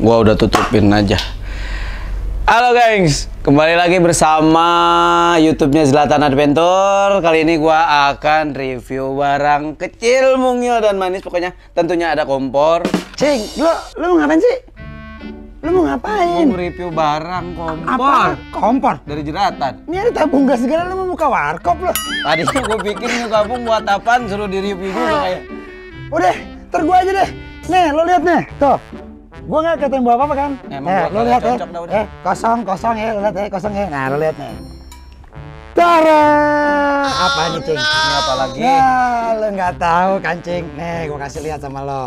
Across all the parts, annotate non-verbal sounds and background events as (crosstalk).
gua udah tutupin aja Halo guys, kembali lagi bersama YouTube-nya Zlatan Adventure. Kali ini gua akan review barang kecil mungil dan manis pokoknya. Tentunya ada kompor. Cing, lu lu mau ngapain sih? Lu mau ngapain? Mau review barang kompor. Apa? Kompor dari jeratan. Ini ada tabung gas segala lu mau buka warkop lu. Tadi gua bikin ini tabung buat apaan suruh di review dulu kayak. Udah, ter aja deh. Nih, lo lihat nih. Tuh gue gak ketemu bawa apa-apa kan? Emang eh, lo lihat ya. Eh, kosong, kosong ya. Lo lihat ya, kosong ya. Nah, lo lihat nih. Tara! Apa nih, Cing? Ini apa lagi? Ya, nah, lo nggak tahu kan, Cing. Nih, gua kasih lihat sama lo.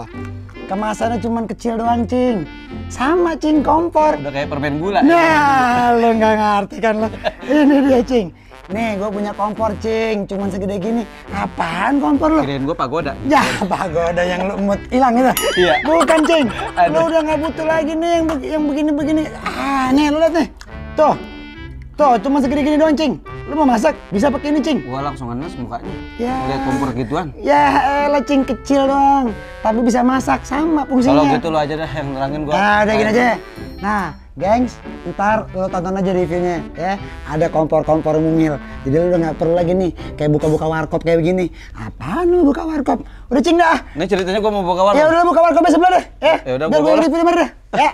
Kemasannya cuma kecil doang, Cing. Sama, Cing, kompor. Udah kayak permen gula. Ya. Nah, ya. lo nggak ngerti kan lo. Ini dia, Cing Nih, gue punya kompor, Cing. Cuman segede gini. Apaan kompor lu? Kirain gue pagoda. Ya, pagoda yang lu mut hilang itu. Iya. Bukan, Cing. Lo udah nggak butuh lagi nih yang yang begini-begini. Ah, nih lo liat nih. Tuh. Tuh, cuma segede gini doang, Cing. Lu mau masak? Bisa pakai ini, Cing. Gue langsung ngenes mukanya. Ya. Lihat kompor gituan. Ya, elah, eh, Cing kecil doang. Tapi bisa masak sama fungsinya. Kalau gitu lo aja deh yang nerangin gue. Nah, ya, udah gini aja. Nah, gengs ntar lo tonton aja reviewnya ya ada kompor-kompor mungil jadi lo udah nggak perlu lagi nih kayak buka-buka warkop kayak begini apaan lo buka warkop udah cing dah ini ceritanya gue mau buka warkop ya udah buka warkop warkopnya sebelah deh ya Ya udah gue review deh ya, (laughs) ya.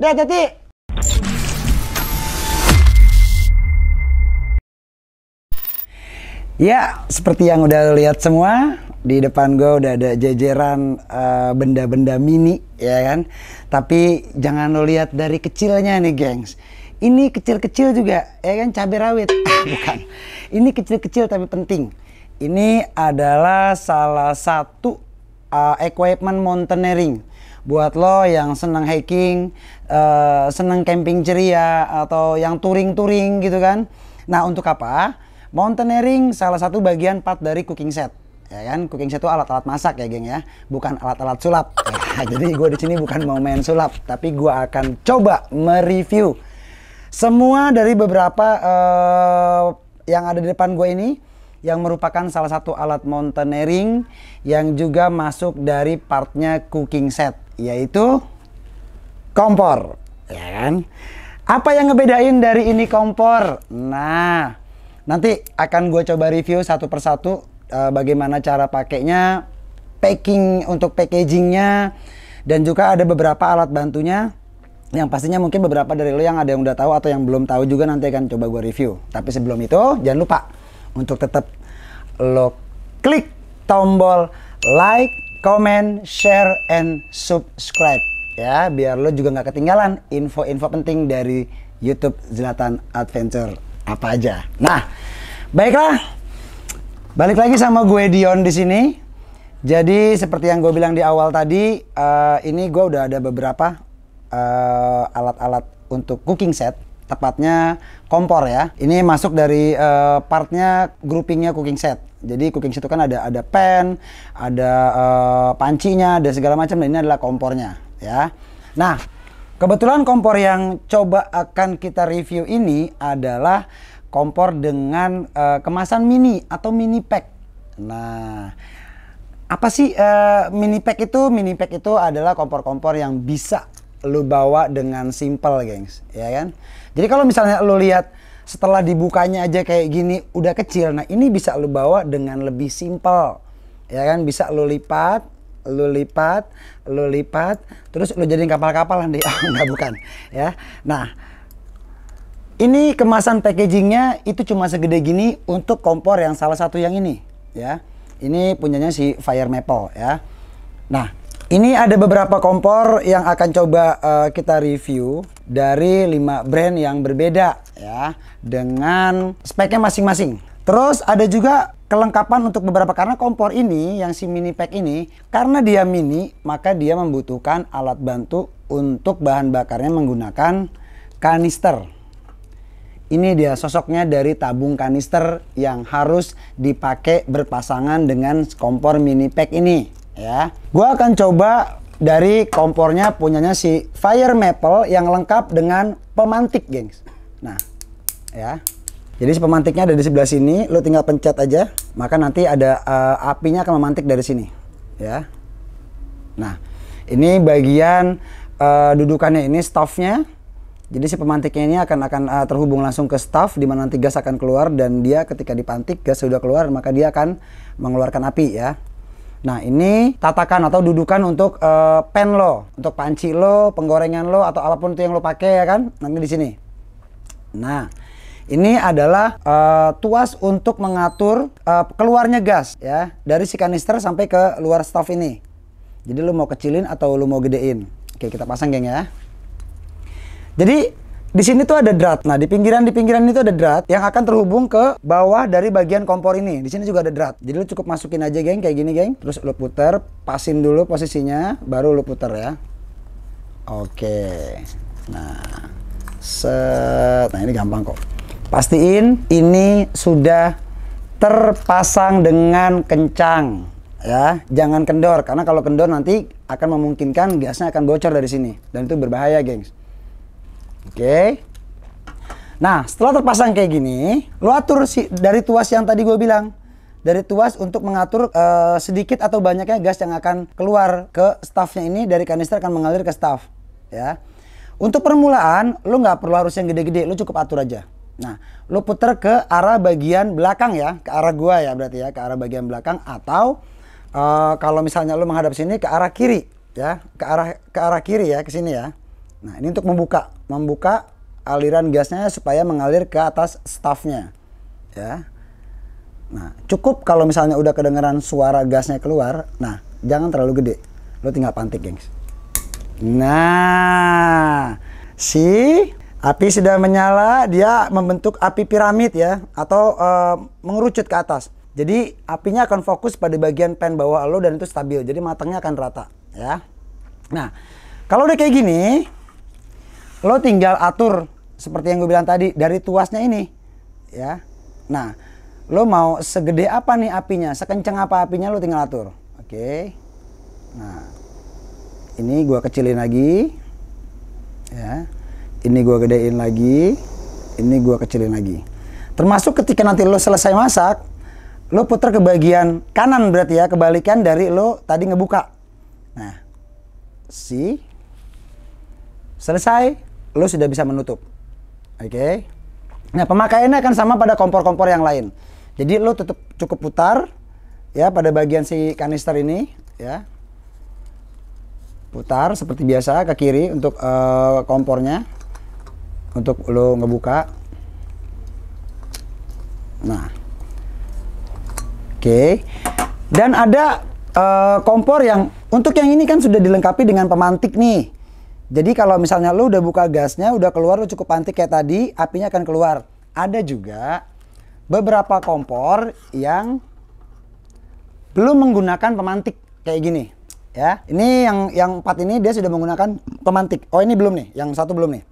dah tadi Ya, seperti yang udah lihat semua, di depan gue udah ada jejeran eh, benda-benda uh, mini ya kan tapi jangan lo lihat dari kecilnya nih gengs ini kecil-kecil juga ya kan cabai rawit (laughs) bukan ini kecil-kecil tapi penting ini adalah salah satu uh, equipment mountaineering buat lo yang senang hiking uh, senang camping ceria atau yang touring-touring gitu kan nah untuk apa mountaineering salah satu bagian part dari cooking set ya kan cooking set itu alat-alat masak ya geng ya bukan alat-alat sulap (laughs) ya, jadi gue di sini bukan mau main sulap tapi gue akan coba mereview semua dari beberapa uh, yang ada di depan gue ini yang merupakan salah satu alat mountaineering yang juga masuk dari partnya cooking set yaitu kompor ya kan apa yang ngebedain dari ini kompor nah nanti akan gue coba review satu persatu uh, bagaimana cara pakainya, packing untuk packagingnya, dan juga ada beberapa alat bantunya yang pastinya mungkin beberapa dari lo yang ada yang udah tahu atau yang belum tahu juga nanti akan coba gue review. Tapi sebelum itu jangan lupa untuk tetap lo klik tombol like, comment, share, and subscribe ya biar lo juga nggak ketinggalan info-info penting dari YouTube Zlatan Adventure apa aja. Nah, baiklah Balik lagi sama gue Dion di sini. Jadi seperti yang gue bilang di awal tadi, uh, ini gue udah ada beberapa eh, alat-alat uh, untuk cooking set, tepatnya kompor ya. Ini masuk dari uh, partnya groupingnya cooking set. Jadi cooking set itu kan ada ada pan, ada uh, pancinya, ada segala macam. Dan ini adalah kompornya ya. Nah, kebetulan kompor yang coba akan kita review ini adalah kompor dengan uh, kemasan mini atau mini pack. Nah, apa sih uh, mini pack itu? Mini pack itu adalah kompor-kompor yang bisa lu bawa dengan simple, gengs, ya kan? Jadi kalau misalnya lu lihat setelah dibukanya aja kayak gini udah kecil, nah ini bisa lu bawa dengan lebih simple, ya kan? Bisa lu lipat, lu lipat, lu lipat, terus lu jadiin kapal-kapalan deh. ah, (laughs) enggak bukan, ya. Nah, ini kemasan packagingnya itu cuma segede gini untuk kompor yang salah satu yang ini ya. Ini punyanya si Fire Maple ya. Nah, ini ada beberapa kompor yang akan coba uh, kita review dari lima brand yang berbeda ya dengan speknya masing-masing. Terus ada juga kelengkapan untuk beberapa karena kompor ini yang si mini pack ini karena dia mini maka dia membutuhkan alat bantu untuk bahan bakarnya menggunakan kanister ini dia sosoknya dari tabung kanister yang harus dipakai berpasangan dengan kompor mini pack ini ya. Gua akan coba dari kompornya punyanya si Fire Maple yang lengkap dengan pemantik, gengs. Nah, ya. Jadi si pemantiknya ada di sebelah sini, lu tinggal pencet aja, maka nanti ada uh, apinya akan memantik dari sini, ya. Nah, ini bagian uh, dudukannya ini stofnya jadi si pemantiknya ini akan akan uh, terhubung langsung ke staff di mana nanti gas akan keluar dan dia ketika dipantik gas sudah keluar maka dia akan mengeluarkan api ya. Nah, ini tatakan atau dudukan untuk uh, pen lo, untuk panci lo, penggorengan lo atau apapun itu yang lo pakai ya kan. Nanti di sini. Nah, ini adalah uh, tuas untuk mengatur uh, keluarnya gas ya dari si kanister sampai ke luar staff ini. Jadi lo mau kecilin atau lo mau gedein. Oke, kita pasang geng ya. Jadi di sini tuh ada drat. Nah, di pinggiran di pinggiran itu ada drat yang akan terhubung ke bawah dari bagian kompor ini. Di sini juga ada drat. Jadi lu cukup masukin aja, geng, kayak gini, geng. Terus lu puter, pasin dulu posisinya, baru lu puter ya. Oke. Nah, set. Nah, ini gampang kok. Pastiin ini sudah terpasang dengan kencang ya. Jangan kendor karena kalau kendor nanti akan memungkinkan gasnya akan bocor dari sini dan itu berbahaya, gengs. Oke. Nah, setelah terpasang kayak gini, lo atur si dari tuas yang tadi gue bilang. Dari tuas untuk mengatur uh, sedikit atau banyaknya gas yang akan keluar ke staffnya ini dari kanister akan mengalir ke staff ya. Untuk permulaan, lo nggak perlu harus yang gede-gede, lo cukup atur aja. Nah, lo puter ke arah bagian belakang ya, ke arah gua ya berarti ya, ke arah bagian belakang atau uh, kalau misalnya lo menghadap sini ke arah kiri ya, ke arah ke arah kiri ya, ke sini ya. Nah, ini untuk membuka, membuka aliran gasnya supaya mengalir ke atas stafnya. Ya. Nah, cukup kalau misalnya udah kedengeran suara gasnya keluar. Nah, jangan terlalu gede. Lo tinggal pantik, gengs. Nah, si api sudah menyala, dia membentuk api piramid ya atau e, mengerucut ke atas. Jadi apinya akan fokus pada bagian pen bawah lo dan itu stabil. Jadi matangnya akan rata ya. Nah, kalau udah kayak gini, lo tinggal atur seperti yang gue bilang tadi dari tuasnya ini ya nah lo mau segede apa nih apinya sekenceng apa apinya lo tinggal atur oke nah ini gue kecilin lagi ya ini gue gedein lagi ini gue kecilin lagi termasuk ketika nanti lo selesai masak lo putar ke bagian kanan berarti ya kebalikan dari lo tadi ngebuka nah si selesai lo sudah bisa menutup. Oke. Okay? Nah, pemakaiannya akan sama pada kompor-kompor yang lain. Jadi lo tetap cukup putar ya pada bagian si kanister ini ya. Putar seperti biasa ke kiri untuk uh, kompornya untuk lo ngebuka. Nah. Oke. Okay. Dan ada uh, kompor yang untuk yang ini kan sudah dilengkapi dengan pemantik nih jadi kalau misalnya lu udah buka gasnya, udah keluar lu cukup pantik kayak tadi, apinya akan keluar. Ada juga beberapa kompor yang belum menggunakan pemantik kayak gini. Ya, ini yang yang empat ini dia sudah menggunakan pemantik. Oh ini belum nih, yang satu belum nih.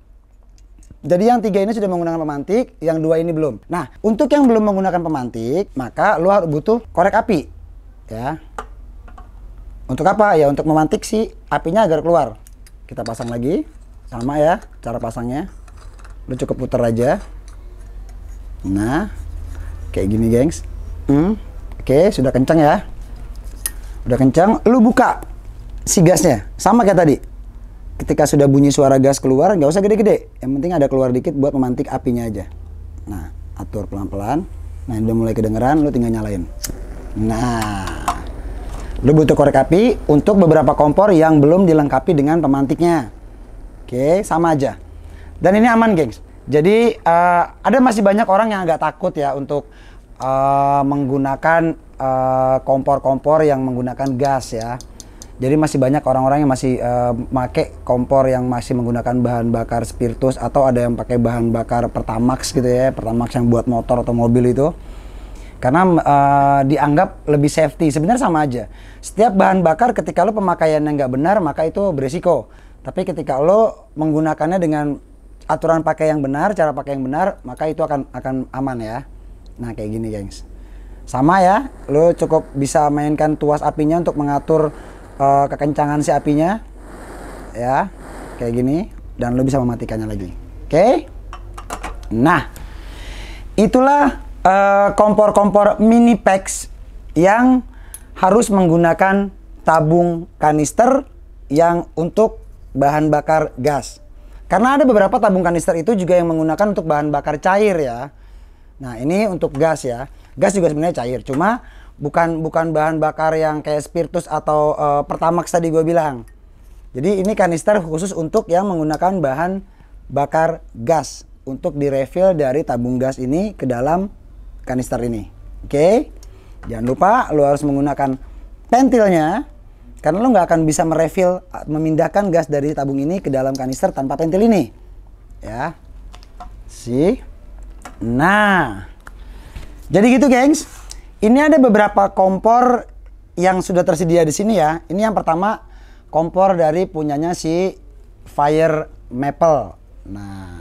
Jadi yang tiga ini sudah menggunakan pemantik, yang dua ini belum. Nah, untuk yang belum menggunakan pemantik, maka lu harus butuh korek api. Ya. Untuk apa? Ya untuk memantik si apinya agar keluar kita pasang lagi sama ya cara pasangnya lu cukup putar aja nah kayak gini gengs hmm. oke sudah kencang ya udah kencang lu buka si gasnya sama kayak tadi ketika sudah bunyi suara gas keluar nggak usah gede-gede yang penting ada keluar dikit buat memantik apinya aja nah atur pelan-pelan nah udah mulai kedengeran lu tinggal nyalain nah Lu butuh korek api untuk beberapa kompor yang belum dilengkapi dengan pemantiknya. Oke, sama aja. Dan ini aman, gengs. Jadi uh, ada masih banyak orang yang agak takut ya untuk uh, menggunakan eh, kompor-kompor uh, yang menggunakan gas ya. Jadi masih banyak orang-orang yang masih uh, make kompor yang masih menggunakan bahan bakar spiritus atau ada yang pakai bahan bakar pertamax gitu ya, pertamax yang buat motor atau mobil itu karena uh, dianggap lebih safety. Sebenarnya sama aja. Setiap bahan bakar ketika lo pemakaiannya nggak benar maka itu berisiko. Tapi ketika lo menggunakannya dengan aturan pakai yang benar, cara pakai yang benar, maka itu akan akan aman ya. Nah kayak gini gengs. Sama ya, lo cukup bisa mainkan tuas apinya untuk mengatur uh, kekencangan si apinya, ya kayak gini, dan lo bisa mematikannya lagi. Oke? Okay? Nah, itulah Eh, kompor-kompor uh, mini packs yang harus menggunakan tabung kanister yang untuk bahan bakar gas. Karena ada beberapa tabung kanister itu juga yang menggunakan untuk bahan bakar cair ya. Nah, ini untuk gas ya. Gas juga sebenarnya cair, cuma bukan bukan bahan bakar yang kayak spiritus atau uh, pertamax tadi gue bilang. Jadi ini kanister khusus untuk yang menggunakan bahan bakar gas untuk direfill dari tabung gas ini ke dalam kanister ini. Oke? Okay? Jangan lupa lo harus menggunakan pentilnya karena lo nggak akan bisa merefill eh, memindahkan gas dari tabung ini ke dalam kanister tanpa pentil ini. Ya. sih? Nah. Jadi gitu, gengs. Ini ada beberapa kompor yang sudah tersedia di sini ya. Ini yang pertama kompor dari punyanya si Fire Maple. Nah,